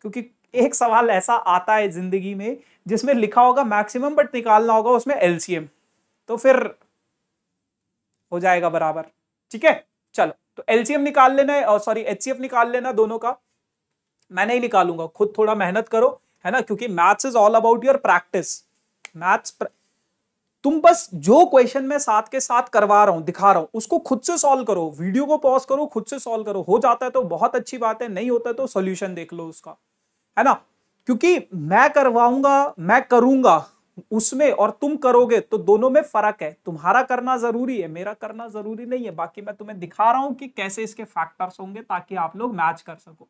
क्योंकि एक सवाल ऐसा आता है जिंदगी में जिसमें लिखा होगा मैक्सिमम बट निकालना होगा उसमें एलसीएम तो फिर हो जाएगा बराबर ठीक है चलो तो एलसीएम निकाल लेना है और सॉरी एच निकाल लेना दोनों का मैं नहीं निकालूंगा खुद थोड़ा मेहनत करो है ना क्योंकि maths is all about your practice maths तुम बस जो क्वेश्चन मैं साथ के साथ करवा रहा हूं दिखा रहा हूं उसको खुद से सॉल्व करो वीडियो को पॉज करो खुद से सॉल्व करो हो जाता है तो बहुत अच्छी बात है नहीं होता है तो सोल्यूशन देख लो उसका है ना क्योंकि मैं करवाऊंगा मैं करूंगा उसमें और तुम करोगे तो दोनों में फर्क है तुम्हारा करना जरूरी है मेरा करना जरूरी नहीं है बाकी मैं तुम्हें दिखा रहा हूं कि कैसे इसके फैक्टर्स होंगे ताकि आप लोग मैच कर सको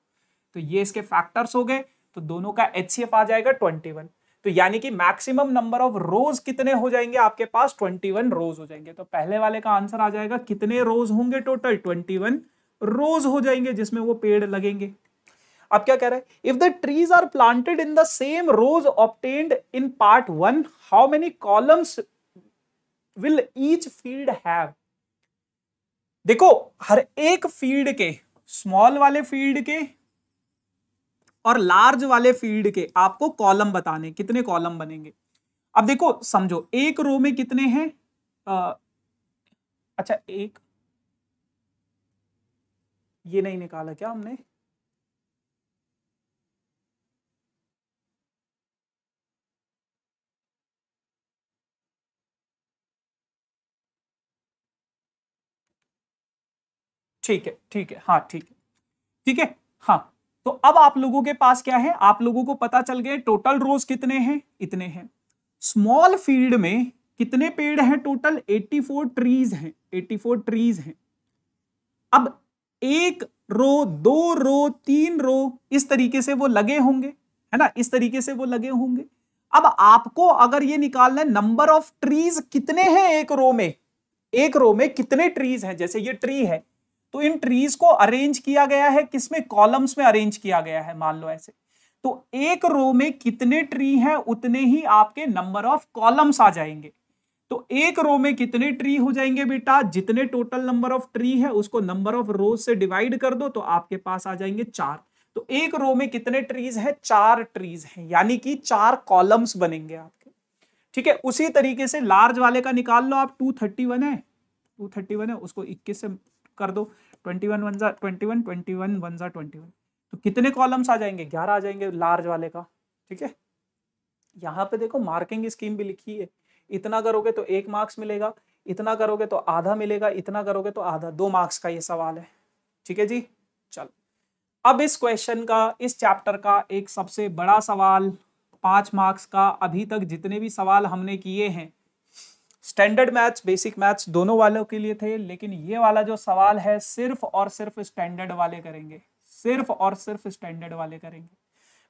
तो ये इसके फैक्टर्स हो गए तो दोनों का एच आ जाएगा ट्वेंटी वन तो यानी कि मैक्सिमम नंबर ऑफ रोज कितने हो जाएंगे आपके पास ट्वेंटी वन रोज हो जाएंगे तो पहले वाले का आंसर आ जाएगा कितने रोज होंगे टोटल ट्वेंटी वन रोज हो जाएंगे जिसमें वो पेड़ लगेंगे अब क्या कह रहा है if the trees are planted in the same rows obtained in part one how many columns will each field have देखो हर एक फील्ड के स्मॉल वाले फील्ड के और लार्ज वाले फील्ड के आपको कॉलम बताने कितने कॉलम बनेंगे अब देखो समझो एक रो में कितने हैं अच्छा एक ये नहीं निकाला क्या हमने ठीक है ठीक है हाँ ठीक है ठीक है हाँ तो अब आप लोगों के पास क्या है आप लोगों को पता चल गया टोटल रोज कितने हैं इतने हैं स्मॉल फील्ड में कितने पेड़ हैं टोटल 84 ट्रीज हैं 84 ट्रीज हैं अब एक रो दो रो तीन रो इस तरीके से वो लगे होंगे है ना इस तरीके से वो लगे होंगे अब आपको अगर ये निकालना है नंबर ऑफ ट्रीज कितने हैं एक रो में एक रो में कितने ट्रीज हैं जैसे ये ट्री है तो इन ट्रीज को अरेंज किया गया है किसमें कॉलम्स में अरेंज किया गया है मान लो ऐसे तो एक रो में कितने ट्री हैं उतने ही आपके नंबर ऑफ कॉलम्स आ जाएंगे तो एक रो में कितने ट्री हो जाएंगे बेटा जितने टोटल नंबर ऑफ ट्री है उसको नंबर ऑफ रो से डिवाइड कर दो तो आपके पास आ जाएंगे चार तो एक रो में कितने ट्रीज है चार ट्रीज है यानी कि चार कॉलम्स बनेंगे आपके ठीक है उसी तरीके से लार्ज वाले का निकाल लो आप टू थर्टी वन है टू थर्टी वन है उसको इक्कीस से कर दो ट्वेंटी वन वन जा twenty one twenty one one जा ट्वेंटी वन तो कितने कॉलम्स आ जाएंगे ग्यारह आ जाएंगे लार्ज वाले का ठीक है यहाँ पे देखो मार्किंग स्कीम भी लिखी है इतना करोगे तो एक मार्क्स मिलेगा इतना करोगे तो आधा मिलेगा इतना करोगे तो आधा दो मार्क्स का ये सवाल है ठीक है जी चलो अब इस क्वेश्चन का इस चैप्टर का एक सबसे बड़ा सवाल पांच मार्क्स का अभी तक जितने भी सवाल हमने किए हैं स्टैंडर्ड मैथ्स बेसिक मैथ्स दोनों वालों के लिए थे लेकिन ये वाला जो सवाल है सिर्फ और सिर्फ स्टैंडर्ड वाले करेंगे सिर्फ और सिर्फ स्टैंडर्ड वाले करेंगे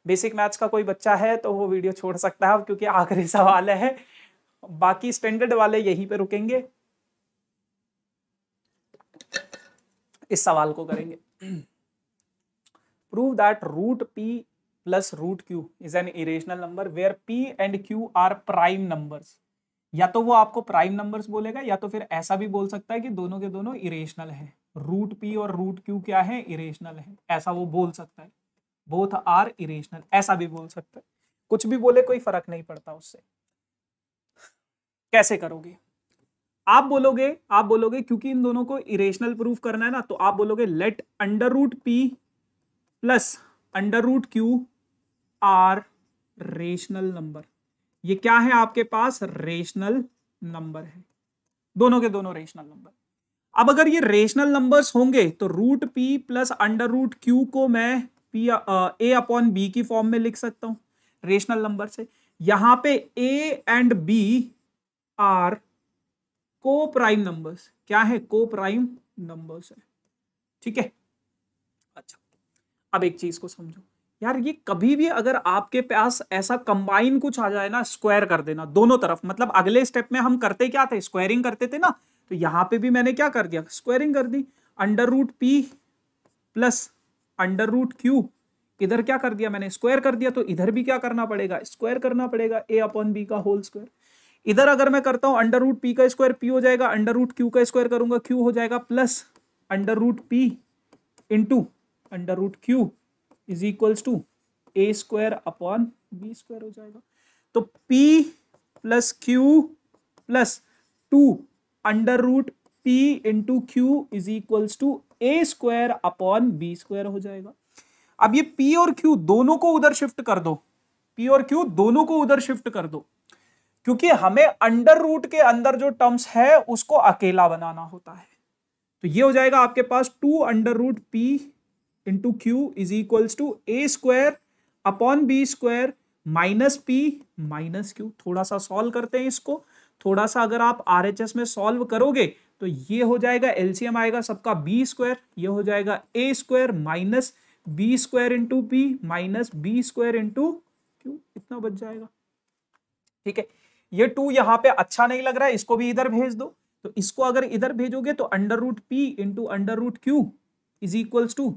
बेसिक मैथ्स का कोई बच्चा है तो वो वीडियो छोड़ सकता है क्योंकि आखिरी सवाल है बाकी स्टैंडर्ड वाले यहीं पे रुकेंगे इस सवाल को करेंगे prove that root p plus root q is an irrational number where p and q are prime numbers या तो वो आपको प्राइम नंबर्स बोलेगा या तो फिर ऐसा भी बोल सकता है कि दोनों के दोनों इरेशनल है रूट पी और रूट क्यू क्या है इरेशनल है ऐसा वो बोल सकता है बोथ आर इरेशनल ऐसा भी बोल सकता है कुछ भी बोले कोई फर्क नहीं पड़ता उससे कैसे करोगे आप बोलोगे आप बोलोगे क्योंकि इन दोनों को इरेशनल प्रूफ करना है ना तो आप बोलोगे let under root p plus under root q are rational number ये क्या है आपके पास रेशनल नंबर है दोनों के दोनों रेशनल नंबर अब अगर ये रेशनल नंबर्स होंगे तो root p plus under root q को मैं पी ए अपॉन बी की फॉर्म में लिख सकता हूं रेशनल नंबर से यहां पे ए एंड बी आर को प्राइम नंबर्स क्या है को प्राइम नंबर्स है ठीक है अच्छा अब एक चीज को समझो यार ये कभी भी अगर आपके पास ऐसा कंबाइन कुछ आ जाए ना स्क्वायर कर देना दोनों तरफ मतलब अगले स्टेप में हम करते क्या थे स्क्वायरिंग करते थे ना तो यहां पे भी मैंने क्या कर दिया स्क्वायरिंग कर दी under root p plus under root q इधर क्या कर दिया मैंने स्क्वायर कर दिया तो इधर भी क्या करना पड़ेगा स्क्वायर करना पड़ेगा ए अपॉन बी का होल स्क्वायर इधर अगर मैं करता हूं अंडर रूट पी का स्क्वायर पी हो जाएगा अंडर रूट क्यू का स्क्वायर करूंगा क्यू हो जाएगा plus under root p into under root q is equals to a square upon b square हो जाएगा तो p plus q plus two under root p into q is equals to a square upon b square हो जाएगा अब ये P और Q दोनों को उधर शिफ्ट कर दो पी और क्यू दोनों को उधर शिफ्ट कर दो क्योंकि हमें अंडर रूट के अंदर जो टर्म्स है उसको अकेला बनाना होता है तो ये हो जाएगा आपके पास two under root p into q is equals to a square upon b square minus p minus q थोड़ा सा सॉल्व करते हैं इसको थोड़ा सा अगर आप आर एच एस में सॉल्व करोगे तो ये हो जाएगा एलसीएम आएगा सबका बी स्क्वायर ये हो जाएगा a square minus b square into p minus b square into q इतना बच जाएगा ठीक है ये टू यहाँ पे अच्छा नहीं लग रहा है इसको भी इधर भेज दो तो इसको अगर इधर भेजोगे तो under root p into under root q is equals to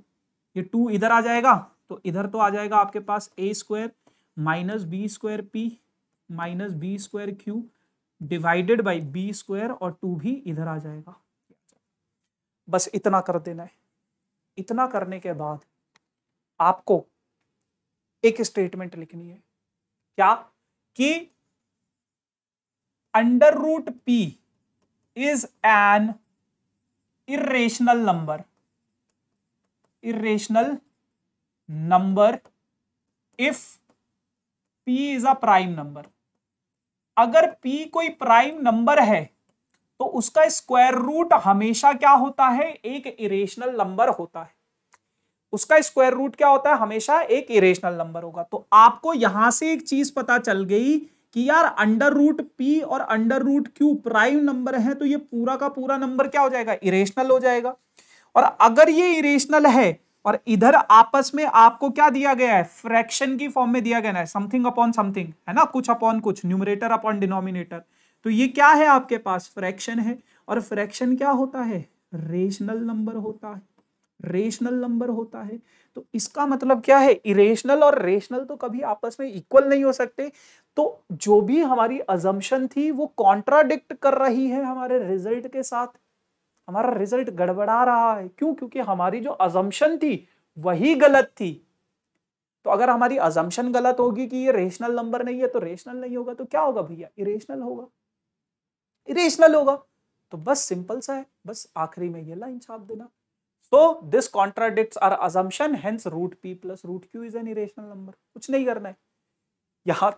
ये टू इधर आ जाएगा तो इधर तो आ जाएगा आपके पास a square minus b square p minus b square q divided by b square और टू भी इधर आ जाएगा बस इतना कर देना है इतना करने के बाद आपको एक स्टेटमेंट लिखनी है क्या कि under root p is an irrational number irrational number if p is a prime number अगर p कोई प्राइम नंबर है तो उसका स्क्वायर रूट हमेशा क्या होता है एक इरेशनल नंबर होता है उसका स्क्वायर रूट क्या होता है हमेशा एक इरेशनल नंबर होगा तो आपको यहां से एक चीज पता चल गई कि यार अंडर रूट पी और under root q prime number है तो ये पूरा का पूरा नंबर क्या हो जाएगा इरेशनल हो जाएगा और अगर ये इरेशनल है और इधर आपस में आपको क्या दिया गया है फ्रैक्शन की फॉर्म में दिया गया है समथिंग अपॉन समथिंग है ना कुछ अपॉन कुछ न्यूमरेटर अपॉन डिनोमिनेटर तो ये क्या है आपके पास फ्रैक्शन है और फ्रैक्शन क्या होता है रेशनल नंबर होता है रेशनल नंबर होता है तो इसका मतलब क्या है इरेशनल और रेशनल तो कभी आपस में इक्वल नहीं हो सकते तो जो भी हमारी अजम्पन थी वो कॉन्ट्राडिक्ट कर रही है हमारे रिजल्ट के साथ हमारा रिजल्ट गड़बड़ा रहा है क्यों क्योंकि हमारी जो अजम्पन थी वही गलत थी तो अगर हमारी अजम्पन गलत होगी कि ये रेशनल नंबर नहीं है तो रेशनल नहीं होगा तो क्या होगा भैया इरेशनल होगा इरेशनल होगा तो बस सिंपल सा है बस आखिरी में ये लाइन छाप देना so this contradict our assumption hence root p plus root q is an irrational number कुछ नहीं करना है यहाँ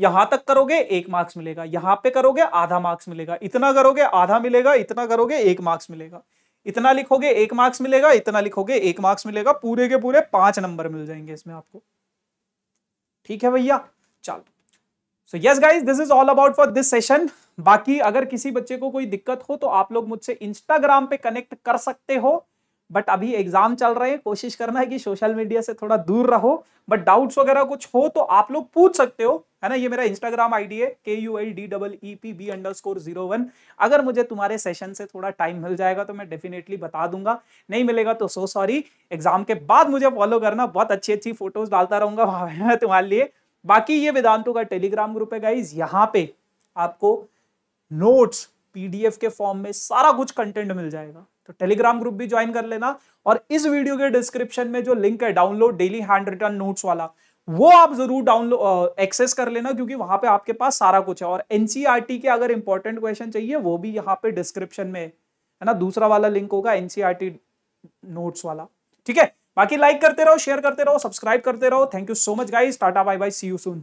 यहां तक करोगे एक मार्क्स मिलेगा यहां पे करोगे आधा मार्क्स मिलेगा इतना करोगे आधा मिलेगा इतना करोगे एक मार्क्स मिलेगा इतना लिखोगे एक मार्क्स मिलेगा इतना लिखोगे एक मार्क्स मिलेगा पूरे के पूरे पांच नंबर मिल जाएंगे इसमें आपको ठीक है भैया चलो so yes guys this is all about for this session बाकी अगर किसी बच्चे को कोई दिक्कत हो तो आप लोग मुझसे इंस्टाग्राम पे कनेक्ट कर सकते हो बट अभी एग्जाम चल रहे हैं कोशिश करना है कि सोशल मीडिया से थोड़ा दूर रहो बट डाउट्स वगैरह कुछ हो तो आप लोग पूछ सकते हो है ना ये मेरा इंस्टाग्राम आईडी है K U L D double E P B underscore zero one अगर मुझे तुम्हारे सेशन से थोड़ा टाइम मिल जाएगा तो मैं डेफिनेटली बता दूंगा नहीं मिलेगा तो सो सॉरी एग्जाम के बाद मुझे फॉलो करना बहुत अच्छी अच्छी फोटोज डालता रहूंगा तुम्हारे लिए बाकी ये वेदांतु का टेलीग्राम ग्रुप है गाइज यहाँ पे आपको नोट्स पीडीएफ के फॉर्म में सारा कुछ कंटेंट मिल जाएगा तो टेलीग्राम ग्रुप भी ज्वाइन कर लेना और इस वीडियो के डिस्क्रिप्शन में जो लिंक है download daily handwritten notes वाला वो आप जरूर डाउनलोड एक्सेस कर लेना क्योंकि वहां पे आपके पास सारा कुछ है और एनसीईआरटी e के अगर इंपॉर्टेंट क्वेश्चन चाहिए वो भी यहाँ पे डिस्क्रिप्शन में है ना दूसरा वाला लिंक होगा एनसीईआरटी नोट्स e वाला ठीक है बाकी लाइक करते रहो शेयर करते रहो सब्सक्राइब करते रहो thank you so much guys tata bye bye see you soon